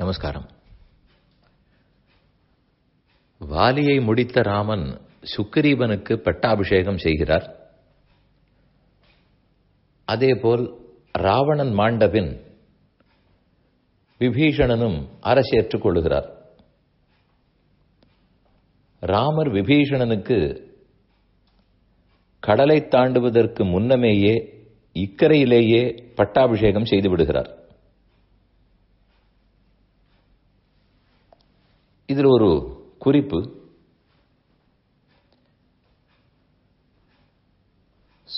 நமஸ்காரம் வாலியை முடித்த ராமன் சுக்கிரீவனுக்கு பட்டாபிஷேகம் செய்கிறார் அதேபோல் ராவணன் மாண்டபின் விபீஷணனும் அரசேற்றுக் கொள்கிறார் ராமர் விபீஷணனுக்கு கடலை தாண்டுவதற்கு முன்னமேயே இக்கரையிலேயே பட்டாபிஷேகம் செய்து விடுகிறார் இதில் ஒரு குறிப்பு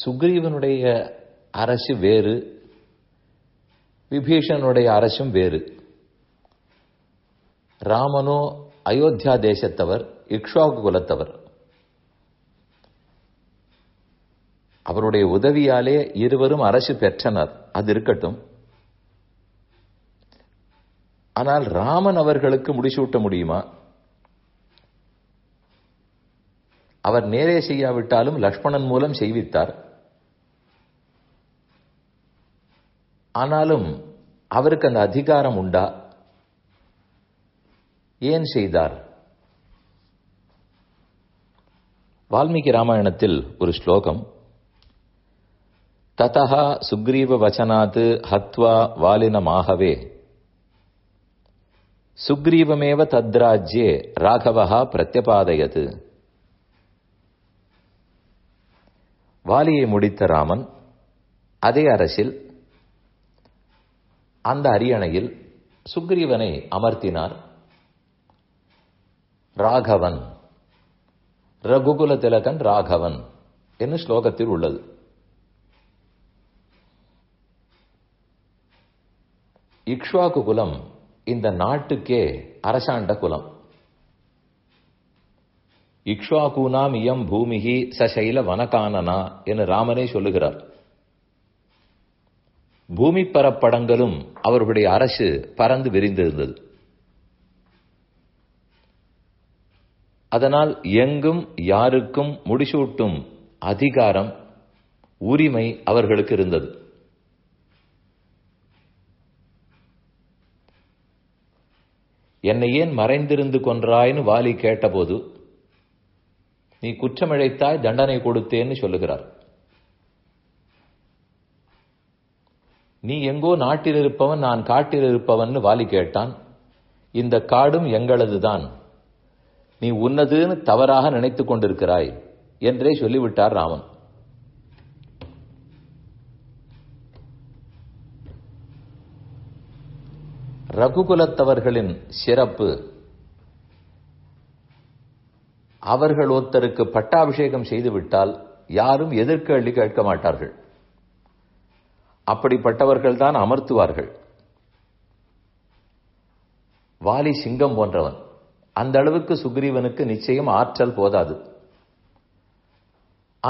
சுக்ரீவனுடைய அரசு வேறு விபீஷனுடைய அரசும் வேறு ராமனோ அயோத்தியா தேசத்தவர் இக்ஷாக்கு குலத்தவர் அவருடைய உதவியாலே இருவரும் அரசு பெற்றனர் அது இருக்கட்டும் ஆனால் ராமன் அவர்களுக்கு முடிசூட்ட முடியுமா அவர் நேரே செய்யாவிட்டாலும் லக்ஷ்மணன் மூலம் செய்வித்தார் ஆனாலும் அவருக்கு அந்த அதிகாரம் உண்டா ஏன் செய்தார் வால்மீகி ராமாயணத்தில் ஒரு ஸ்லோகம் ததா சுக்ரீவ வச்சனாத் ஹத்வா வாலினமாகவே சுக்ரீவமேவ தத்ராஜ்யே ராகவா பிரத்யபாதையது வாலியை முடித்த ராமன் அதே அரசில் அந்த அரியணையில் சுக்ரீவனை அமர்த்தினார் ராகவன் ரகுகுல திலகன் ராகவன் என்று ஸ்லோகத்தில் உள்ளது இக்ஷ்வாகு குலம் இந்த நாட்டுக்கே அரசாண்ட குலம் இக்ஷாகூனாம் இயம் பூமிகி சசைல வனகானனா என்று ராமனே சொல்லுகிறார் பூமி பரப்படங்களும் அவர்களுடைய அரசு பறந்து விரிந்திருந்தது அதனால் எங்கும் யாருக்கும் முடிசூட்டும் அதிகாரம் உரிமை அவர்களுக்கு இருந்தது என்னை ஏன் மறைந்திருந்து கொன்றாய்னு வாலி கேட்டபோது நீ குற்றமிழைத்தாய் தண்டனை கொடுத்தேன்னு சொல்லுகிறார் நீ எங்கோ நாட்டில் இருப்பவன் நான் காட்டில் இருப்பவன் வாலி கேட்டான் இந்த காடும் எங்களதுதான் நீ உன்னதுன்னு தவறாக நினைத்து கொண்டிருக்கிறாய் என்றே சொல்லிவிட்டார் ராமன் ரகுகுலத்தவர்களின் சிறப்பு அவர்கள் ஒருத்தருக்கு பட்டாபிஷேகம் செய்துவிட்டால் யாரும் எதிர்க்க அள்ளி கேட்க மாட்டார்கள் அப்படிப்பட்டவர்கள் தான் அமர்த்துவார்கள் வாலி சிங்கம் போன்றவன் அந்த அளவுக்கு சுக்ரீவனுக்கு நிச்சயம் ஆற்றல் போதாது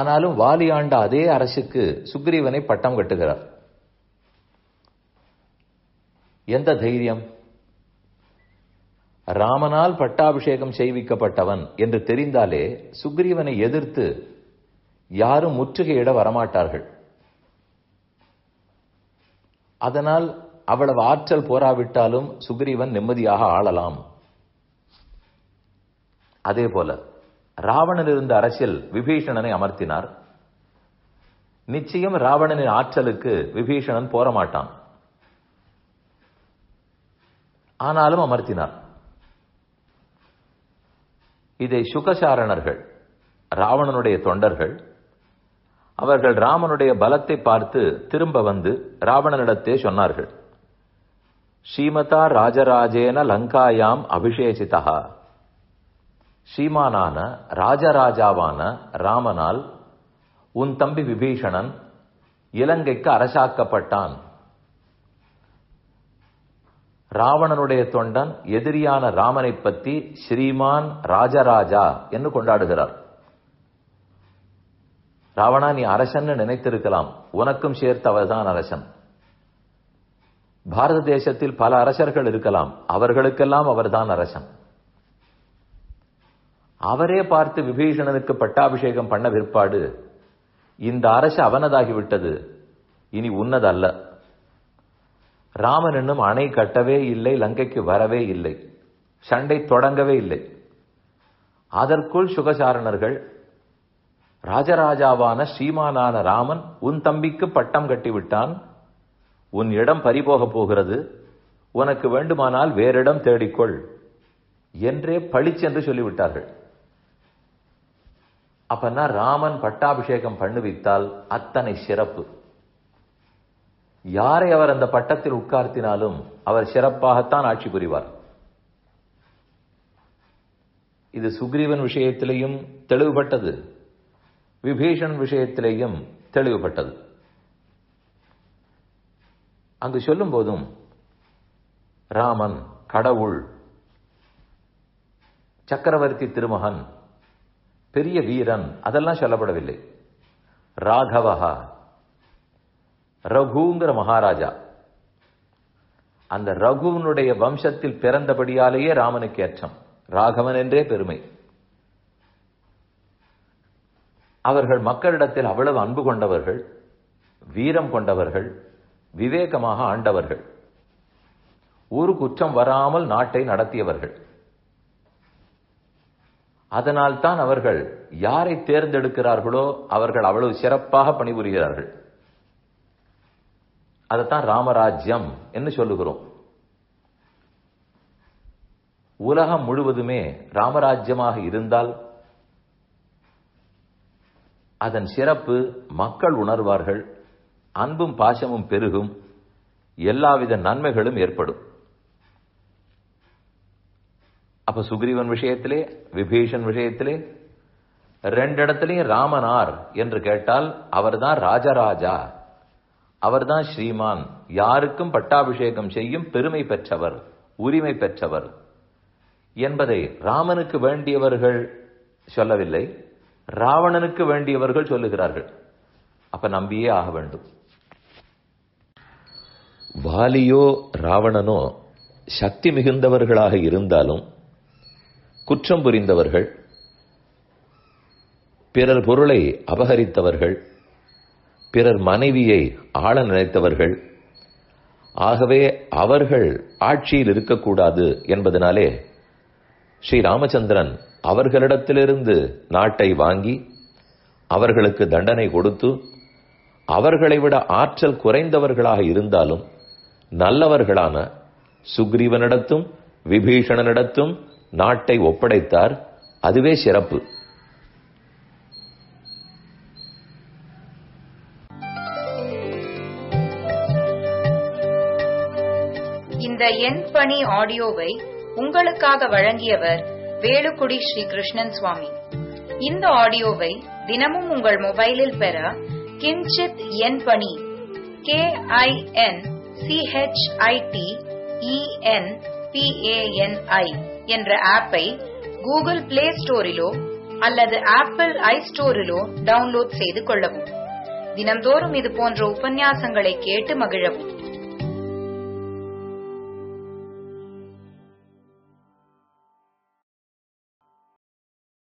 ஆனாலும் வாலி ஆண்ட அதே அரசுக்கு சுக்ரீவனை பட்டம் கட்டுகிறார் எந்த தைரியம் ராமனால் பட்டாபிஷேகம் செய்விக்கப்பட்டவன் என்று தெரிந்தாலே சுக்ரீவனை எதிர்த்து யாரும் முற்றுகையிட வரமாட்டார்கள் அதனால் அவ்வளவு ஆற்றல் போராவிட்டாலும் சுக்ரீவன் நிம்மதியாக ஆளலாம் அதே போல ராவணன் இருந்த அரசியல் விபீஷணனை அமர்த்தினார் நிச்சயம் ராவணனின் ஆற்றலுக்கு விபீஷணன் போரமாட்டான் ஆனாலும் அமர்த்தினார் இதை சுகசாரணர்கள் ராவணனுடைய தொண்டர்கள் அவர்கள் ராமனுடைய பலத்தை பார்த்து திரும்ப வந்து ராவணனிடத்தே சொன்னார்கள் ஸ்ரீமதா ராஜராஜேன லங்காயாம் அபிஷேசிதா ஸ்ரீமானான ராஜராஜாவான ராமனால் உன் தம்பி விபீஷணன் இலங்கைக்கு அரசாக்கப்பட்டான் ராவணனுடைய தொண்டன் எதிரியான ராமனை பற்றி ஸ்ரீமான் ராஜராஜா என்று கொண்டாடுகிறார் ராவணா நீ அரசன் நினைத்திருக்கலாம் உனக்கும் சேர்த்து அவர்தான் அரசன் பாரத தேசத்தில் பல அரசர்கள் இருக்கலாம் அவர்களுக்கெல்லாம் அவர்தான் அரசன் அவரே பார்த்து விபீஷணனுக்கு பட்டாபிஷேகம் பண்ண விற்பாடு இந்த அரசு அவனதாகிவிட்டது இனி உன்னதல்ல ராமன் இன்னும் அணை கட்டவே இல்லை லங்கைக்கு வரவே இல்லை சண்டை தொடங்கவே இல்லை அதற்குள் சுகசாரணர்கள் ராஜராஜாவான ஸ்ரீமானான ராமன் உன் தம்பிக்கு பட்டம் கட்டிவிட்டான் உன் இடம் பறிபோகப் போகிறது உனக்கு வேண்டுமானால் வேறிடம் தேடிக்கொள் என்றே பழிச்சென்று சொல்லிவிட்டார்கள் அப்பன்னா ராமன் பட்டாபிஷேகம் பண்ணுவித்தால் அத்தனை சிறப்பு யாரை அவர் அந்த பட்டத்தில் உட்கார்த்தினாலும் அவர் சிறப்பாகத்தான் ஆட்சி புரிவார் இது சுக்ரீவன் விஷயத்திலேயும் தெளிவுபட்டது விபீஷன் விஷயத்திலேயும் தெளிவுபட்டது அங்கு சொல்லும் போதும் ராமன் கடவுள் சக்கரவர்த்தி திருமகன் பெரிய வீரன் அதெல்லாம் சொல்லப்படவில்லை ராகவகா ரகுங்கிற மகாராஜா அந்த ரகுவனுடைய வம்சத்தில் பிறந்தபடியாலேயே ராமனுக்கு ஏற்றம் ராகவன் என்றே பெருமை அவர்கள் மக்களிடத்தில் அவ்வளவு அன்பு கொண்டவர்கள் வீரம் கொண்டவர்கள் விவேகமாக ஆண்டவர்கள் ஒரு குற்றம் வராமல் நாட்டை நடத்தியவர்கள் அதனால்தான் அவர்கள் யாரை தேர்ந்தெடுக்கிறார்களோ அவர்கள் அவ்வளவு சிறப்பாக பணிபுரிகிறார்கள் அதைத்தான் ராமராஜ்யம் என்று சொல்லுகிறோம் உலகம் முழுவதுமே ராமராஜ்யமாக இருந்தால் அதன் சிறப்பு மக்கள் உணர்வார்கள் அன்பும் பாசமும் பெருகும் எல்லாவித நன்மைகளும் ஏற்படும் அப்ப சுக்ரீவன் விஷயத்திலே விபீஷன் விஷயத்திலே ரெண்டு இடத்துலயும் ராமனார் என்று கேட்டால் அவர்தான் ராஜராஜா அவர்தான் ஸ்ரீமான் யாருக்கும் பட்டாபிஷேகம் செய்யும் பெருமை பெற்றவர் உரிமை பெற்றவர் என்பதை ராமனுக்கு வேண்டியவர்கள் சொல்லவில்லை ராவணனுக்கு வேண்டியவர்கள் சொல்லுகிறார்கள் அப்ப நம்பியே ஆக வேண்டும் வாலியோ ராவணனோ சக்தி மிகுந்தவர்களாக இருந்தாலும் குற்றம் புரிந்தவர்கள் பிறர் பொருளை அபகரித்தவர்கள் பிறர் மனைவியை ஆள நினைத்தவர்கள் ஆகவே அவர்கள் ஆட்சியில் இருக்கக்கூடாது என்பதனாலே ஸ்ரீ ராமச்சந்திரன் அவர்களிடத்திலிருந்து நாட்டை வாங்கி அவர்களுக்கு தண்டனை கொடுத்து அவர்களை விட ஆற்றல் குறைந்தவர்களாக இருந்தாலும் நல்லவர்களான சுக்ரீவனிடத்தும் விபீஷணனிடத்தும் நாட்டை ஒப்படைத்தார் அதுவே சிறப்பு என் பணி ஆடியோவை உங்களுக்காக வழங்கியவர் வேலுக்குடி ஸ்ரீ கிருஷ்ணன் சுவாமி இந்த ஆடியோவை தினமும் உங்கள் மொபைலில் பெற கிஞ்சித் என் பணி கே ஐ என் சிஹெச்ஐடி இஎன் ஐ என்ற ஆப்பை கூகுள் பிளே ஸ்டோரிலோ அல்லது ஆப்பிள் ஐ ஸ்டோரிலோ டவுன்லோட் செய்து கொள்ளவும் தினந்தோறும் இது போன்ற உபன்யாசங்களை கேட்டு மகிழவும்